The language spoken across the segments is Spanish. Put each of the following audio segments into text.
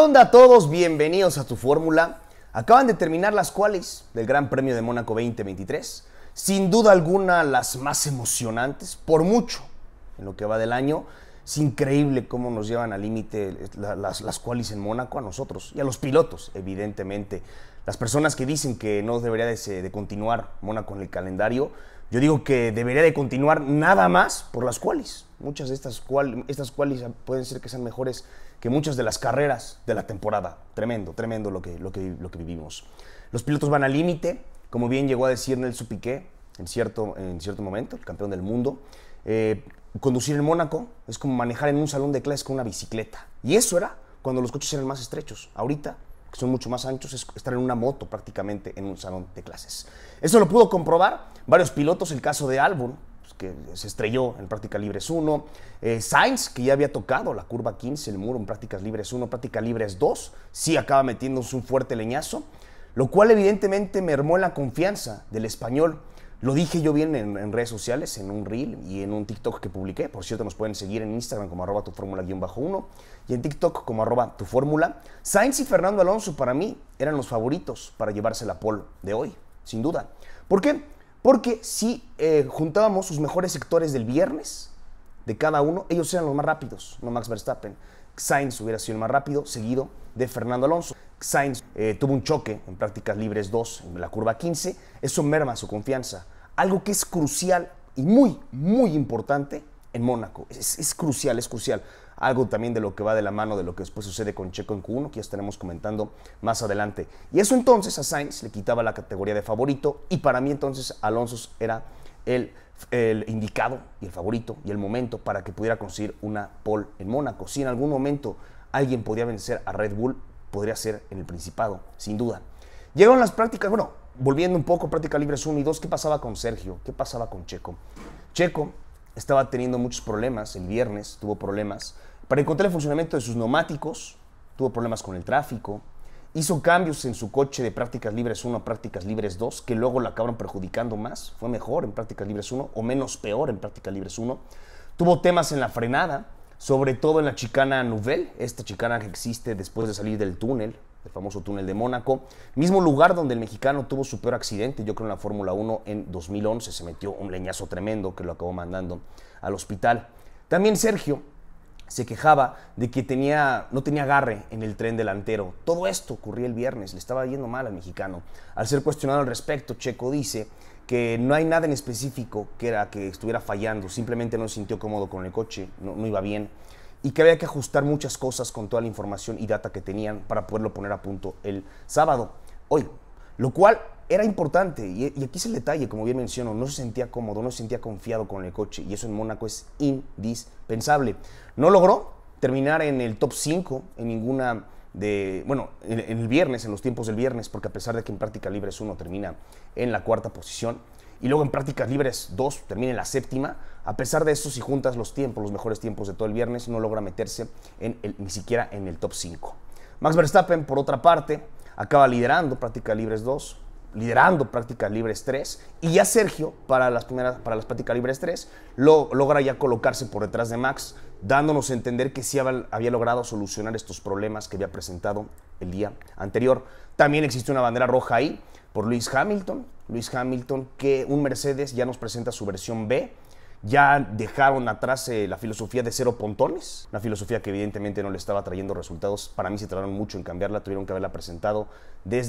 onda a todos? Bienvenidos a tu fórmula. Acaban de terminar las cuales del Gran Premio de Mónaco 2023. Sin duda alguna las más emocionantes, por mucho, en lo que va del año. Es increíble cómo nos llevan al límite las, las en Mónaco a nosotros y a los pilotos, evidentemente. Las personas que dicen que no debería de, de continuar Mónaco en el calendario, yo digo que debería de continuar nada más por las cuales. Muchas de estas, qualis estas cuales pueden ser que sean mejores que muchas de las carreras de la temporada. Tremendo, tremendo lo que, lo que, vivimos. Los pilotos van al límite, como bien llegó a decir Nelson Piqué en cierto, en cierto momento, el campeón del mundo. Eh, conducir en Mónaco es como manejar en un salón de clases con una bicicleta. Y eso era cuando los coches eran más estrechos. Ahorita que son mucho más anchos, es estar en una moto prácticamente en un salón de clases. Eso lo pudo comprobar varios pilotos, el caso de Albon, pues, que se estrelló en práctica libres 1, eh, Sainz, que ya había tocado la curva 15, el muro en prácticas libres 1, práctica libres 2, sí acaba metiéndose un fuerte leñazo, lo cual evidentemente mermó la confianza del español lo dije yo bien en, redes sociales, en un reel y en un TikTok que publiqué. Por cierto, nos pueden seguir en Instagram como arroba tu fórmula uno y en TikTok como arroba tu fórmula. Sainz y Fernando Alonso para mí eran los favoritos para llevarse la pole de hoy, sin duda. ¿Por qué? Porque si eh, juntábamos sus mejores sectores del viernes, de cada uno, ellos eran los más rápidos, no Max Verstappen. Sainz hubiera sido el más rápido, seguido de Fernando Alonso. Sainz eh, tuvo un choque en prácticas libres 2 en la curva 15, eso merma su confianza, algo que es crucial y muy, muy importante en Mónaco. Es, es, crucial, es crucial. Algo también de lo que va de la mano de lo que después sucede con Checo en Q1, que ya estaremos comentando más adelante. Y eso entonces a Sainz le quitaba la categoría de favorito y para mí entonces Alonso era el, indicado y el favorito y el momento para que pudiera conseguir una pole en Mónaco. Si en algún momento alguien podía vencer a Red Bull, podría ser en el Principado, sin duda. Llegaron las prácticas, bueno, volviendo un poco, práctica libres 1 y 2, ¿qué pasaba con Sergio? ¿Qué pasaba con Checo? Checo estaba teniendo muchos problemas, el viernes tuvo problemas, para encontrar el funcionamiento de sus neumáticos, tuvo problemas con el tráfico, hizo cambios en su coche de prácticas libres 1 a prácticas libres 2, que luego la acabaron perjudicando más. Fue mejor en prácticas libres 1 o menos peor en prácticas libres 1. Tuvo temas en la frenada, sobre todo en la chicana Nouvelle, esta chicana que existe después de salir del túnel, el famoso túnel de Mónaco, mismo lugar donde el mexicano tuvo su peor accidente, yo creo en la Fórmula 1 en 2011, se metió un leñazo tremendo que lo acabó mandando al hospital. También Sergio, se quejaba de que tenía, no tenía agarre en el tren delantero. Todo esto ocurría el viernes, le estaba yendo mal al mexicano. Al ser cuestionado al respecto, Checo dice que no hay nada en específico que era que estuviera fallando, simplemente no se sintió cómodo con el coche, no, no iba bien, y que había que ajustar muchas cosas con toda la información y data que tenían para poderlo poner a punto el sábado, hoy. Lo cual era importante. Y, aquí es el detalle, como bien menciono, no se sentía cómodo, no se sentía confiado con el coche. Y eso en Mónaco es indispensable. No logró terminar en el top 5 en ninguna de, bueno, en, el viernes, en los tiempos del viernes, porque a pesar de que en Práctica libres 1 termina en la cuarta posición, y luego en Práctica libres 2 termina en la séptima, a pesar de eso, si juntas los tiempos, los mejores tiempos de todo el viernes, no logra meterse ni siquiera en el top 5. Max Verstappen, por otra parte, acaba liderando Práctica libres 2, liderando prácticas libres 3 y ya Sergio para las para las prácticas libres 3 lo, logra ya colocarse por detrás de Max dándonos a entender que sí había, había logrado solucionar estos problemas que había presentado el día anterior. También existe una bandera roja ahí por Luis Hamilton, Luis Hamilton que un Mercedes ya nos presenta su versión B ya dejaron atrás eh, la filosofía de cero pontones, una filosofía que evidentemente no le estaba trayendo resultados. Para mí se tardaron mucho en cambiarla, tuvieron que haberla presentado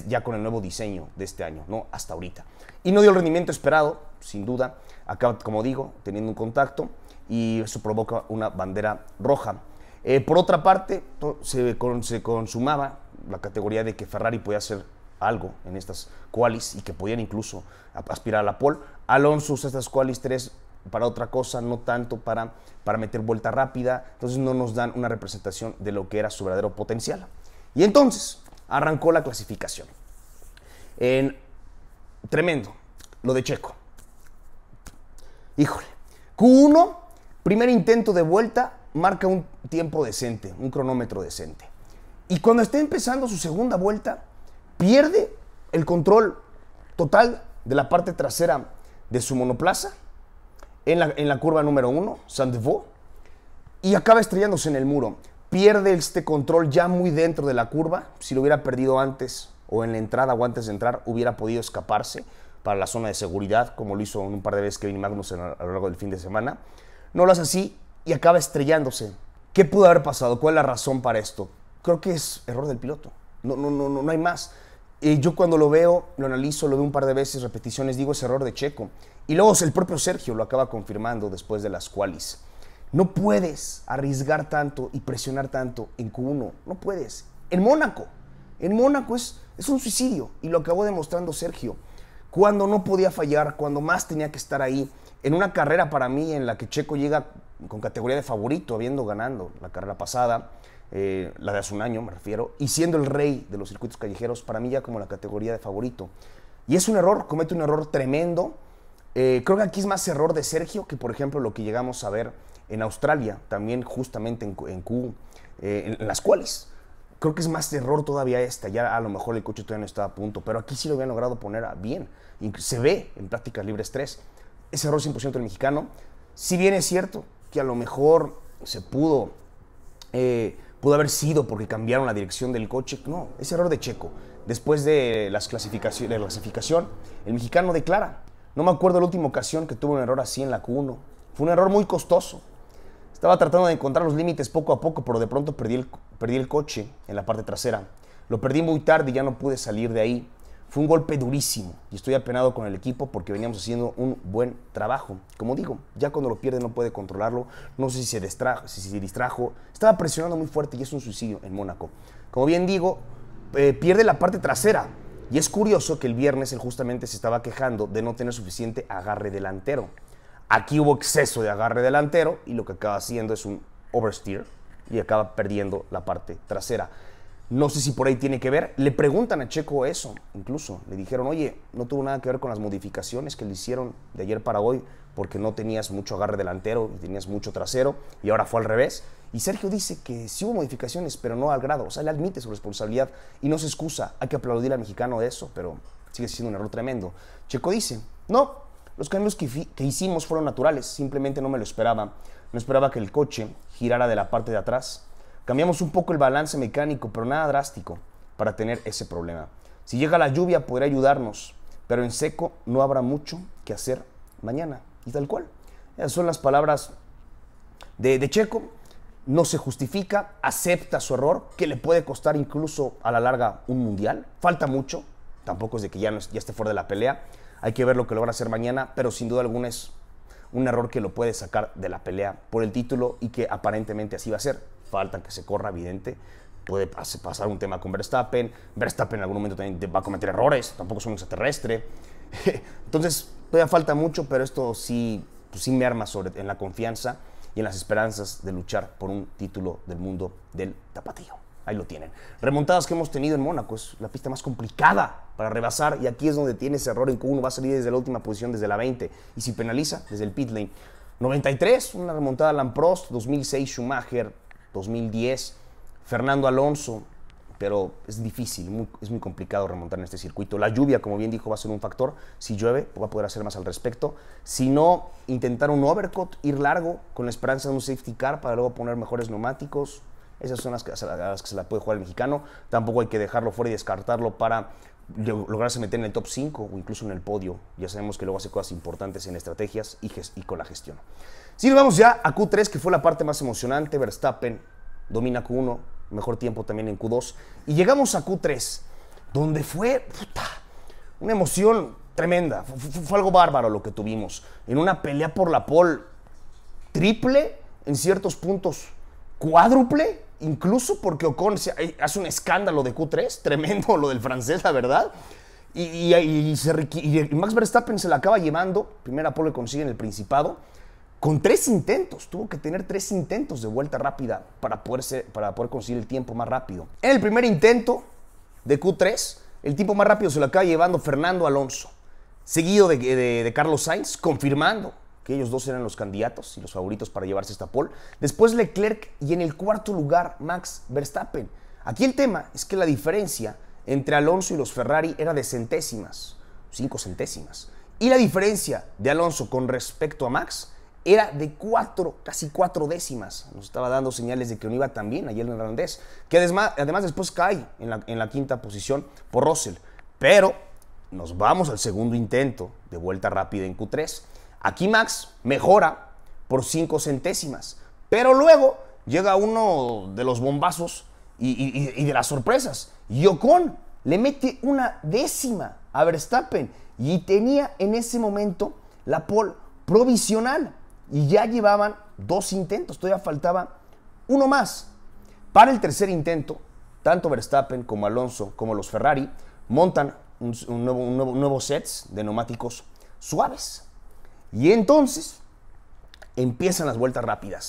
ya con el nuevo diseño de este año, ¿no? Hasta ahorita. Y no dio el rendimiento esperado, sin duda. Acaba, como digo, teniendo un contacto y eso provoca una bandera roja. Eh, por otra parte, se, se consumaba la categoría de que Ferrari podía hacer algo en estas qualis y que podían incluso aspirar a la pole. Alonso estas cualis 3 para otra cosa, no tanto para, meter vuelta rápida. Entonces no nos dan una representación de lo que era su verdadero potencial. Y entonces arrancó la clasificación. En, tremendo, lo de Checo. Híjole, Q1, primer intento de vuelta, marca un tiempo decente, un cronómetro decente. Y cuando está empezando su segunda vuelta, pierde el control total de la parte trasera de su monoplaza en la, en la curva número uno Sandevaux, y acaba estrellándose en el muro. Pierde este control ya muy dentro de la curva. Si lo hubiera perdido antes o en la entrada o antes de entrar, hubiera podido escaparse para la zona de seguridad, como lo hizo un par de veces Kevin Magnus a lo largo del fin de semana. No lo hace así y acaba estrellándose. ¿Qué pudo haber pasado? ¿Cuál es la razón para esto? Creo que es error del piloto. No, no, no, no, no hay más. Eh, yo cuando lo veo, lo analizo, lo veo un par de veces, repeticiones, digo, es error de Checo. Y luego el propio Sergio lo acaba confirmando después de las qualis. No puedes arriesgar tanto y presionar tanto en Q1. No puedes. En Mónaco. En Mónaco es, es un suicidio. Y lo acabó demostrando Sergio. Cuando no podía fallar, cuando más tenía que estar ahí. En una carrera para mí en la que Checo llega con categoría de favorito, habiendo ganado la carrera pasada, eh, la de hace un año me refiero, y siendo el rey de los circuitos callejeros, para mí ya como la categoría de favorito. Y es un error, comete un error tremendo eh, creo que aquí es más error de Sergio que, por ejemplo, lo que llegamos a ver en Australia, también justamente en, Q, eh, en, las cuales creo que es más error todavía esta. Ya a lo mejor el coche todavía no estaba a punto, pero aquí sí lo habían logrado poner a bien. Se ve en prácticas libres 3. Ese error 100% del mexicano. Si bien es cierto que a lo mejor se pudo, eh, pudo haber sido porque cambiaron la dirección del coche, no, ese error de Checo. Después de, las clasificación, de la clasificación, el mexicano declara no me acuerdo la última ocasión que tuve un error así en la Q1. Fue un error muy costoso. Estaba tratando de encontrar los límites poco a poco, pero de pronto perdí el, perdí el coche en la parte trasera. Lo perdí muy tarde y ya no pude salir de ahí. Fue un golpe durísimo y estoy apenado con el equipo porque veníamos haciendo un buen trabajo. Como digo, ya cuando lo pierde no puede controlarlo. No sé si se, distrajo, si se distrajo. Estaba presionando muy fuerte y es un suicidio en Mónaco. Como bien digo, eh, pierde la parte trasera. Y es curioso que el viernes él justamente se estaba quejando de no tener suficiente agarre delantero. Aquí hubo exceso de agarre delantero y lo que acaba haciendo es un oversteer y acaba perdiendo la parte trasera. No sé si por ahí tiene que ver. Le preguntan a Checo eso, incluso. Le dijeron, oye, no tuvo nada que ver con las modificaciones que le hicieron de ayer para hoy porque no tenías mucho agarre delantero y tenías mucho trasero, y ahora fue al revés. Y Sergio dice que sí hubo modificaciones, pero no al grado. O sea, le admite su responsabilidad y no se excusa. Hay que aplaudir al mexicano de eso, pero sigue siendo un error tremendo. Checo dice, no, los cambios que, hicimos fueron naturales, simplemente no me lo esperaba. No esperaba que el coche girara de la parte de atrás. Cambiamos un poco el balance mecánico, pero nada drástico para tener ese problema. Si llega la lluvia podría ayudarnos, pero en seco no habrá mucho que hacer mañana. Y tal cual. Esas son las palabras de, Checo. No se justifica, acepta su error, que le puede costar incluso a la larga un mundial. Falta mucho, tampoco es de que ya, no, ya esté fuera de la pelea. Hay que ver lo que logra hacer mañana, pero sin duda alguna es un error que lo puede sacar de la pelea por el título y que aparentemente así va a ser. Falta que se corra, evidente. Puede pasar un tema con Verstappen. Verstappen en algún momento también va a cometer errores. Tampoco es un extraterrestre. Entonces, todavía falta mucho, pero esto sí, pues sí me arma sobre, en la confianza y en las esperanzas de luchar por un título del mundo del tapatío. Ahí lo tienen. Remontadas que hemos tenido en Mónaco es la pista más complicada para rebasar y aquí es donde tiene ese error en que uno va a salir desde la última posición, desde la 20 y si penaliza, desde el pit lane. 93, una remontada a Lamprost, 2006 Schumacher, 2010 Fernando Alonso, pero es difícil, es muy complicado remontar en este circuito. La lluvia, como bien dijo, va a ser un factor. Si llueve, va a poder hacer más al respecto. Si no, intentar un overcut, ir largo, con la esperanza de un safety car para luego poner mejores neumáticos. Esas son las que, las que se la puede jugar el mexicano. Tampoco hay que dejarlo fuera y descartarlo para lograrse meter en el top 5 o incluso en el podio. Ya sabemos que luego hace cosas importantes en estrategias y, con la gestión. Si nos vamos ya a Q3, que fue la parte más emocionante. Verstappen domina Q1, mejor tiempo también en Q2. Y llegamos a Q3, donde fue una emoción tremenda. fue, algo bárbaro lo que tuvimos. En una pelea por la pole triple en ciertos puntos, cuádruple, incluso porque Ocon eh, hace un escándalo de Q3, tremendo lo del francés, la verdad. Y, y Max Verstappen se la acaba llevando, primera pole consigue en el Principado con tres intentos. Tuvo que tener tres intentos de vuelta rápida para poder, para poder conseguir el tiempo más rápido. En el primer intento de Q3, el tiempo más rápido se lo acaba llevando Fernando Alonso, seguido de, de Carlos Sainz, confirmando que ellos dos eran los candidatos y los favoritos para llevarse esta pole. Después Leclerc y en el cuarto lugar Max Verstappen. Aquí el tema es que la diferencia entre Alonso y los Ferrari era de centésimas, cinco centésimas. Y la diferencia de Alonso con respecto a Max era de cuatro, casi cuatro décimas. Nos estaba dando señales de que no iba también bien ayer el neerlandés, que además, después cae en la, quinta posición por Russell. Pero nos vamos al segundo intento de vuelta rápida en Q3. Aquí Max mejora por cinco centésimas, pero luego llega uno de los bombazos y, de las sorpresas. yokon le mete una décima a Verstappen y tenía en ese momento la pole provisional y ya llevaban dos intentos, todavía faltaba uno más. Para el tercer intento, tanto Verstappen como Alonso como los Ferrari montan un, nuevo, sets de neumáticos suaves. Y entonces empiezan las vueltas rápidas.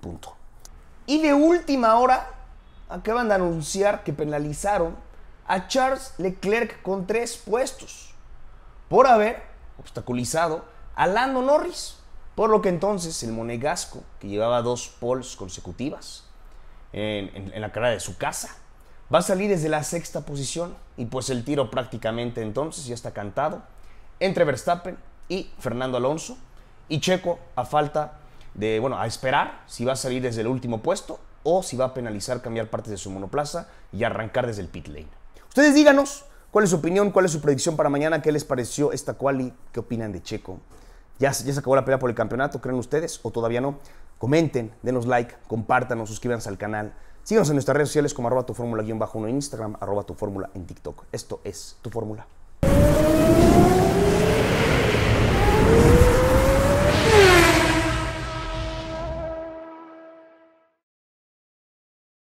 Punto. Y de última hora, acaban de anunciar que penalizaron a Charles Leclerc con tres puestos por haber obstaculizado a Lando Norris. Por lo que entonces el monegasco, que llevaba dos poles consecutivas en, en la cara de su casa, va a salir desde la sexta posición y pues el tiro prácticamente entonces ya está cantado entre Verstappen y Fernando Alonso y Checo a falta de, bueno, a esperar si va a salir desde el último puesto o si va a penalizar cambiar partes de su monoplaza y arrancar desde el pit lane. Ustedes díganos cuál es su opinión, cuál es su predicción para mañana, qué les pareció esta quali, qué opinan de Checo. ¿Ya, ya se acabó la pelea por el campeonato, creen ustedes, o todavía no? Comenten, denos like, compártanos, suscríbanse al canal. Síganos en nuestras redes sociales como arroba tu fórmula uno en Instagram, arroba tu fórmula en TikTok. Esto es tu fórmula.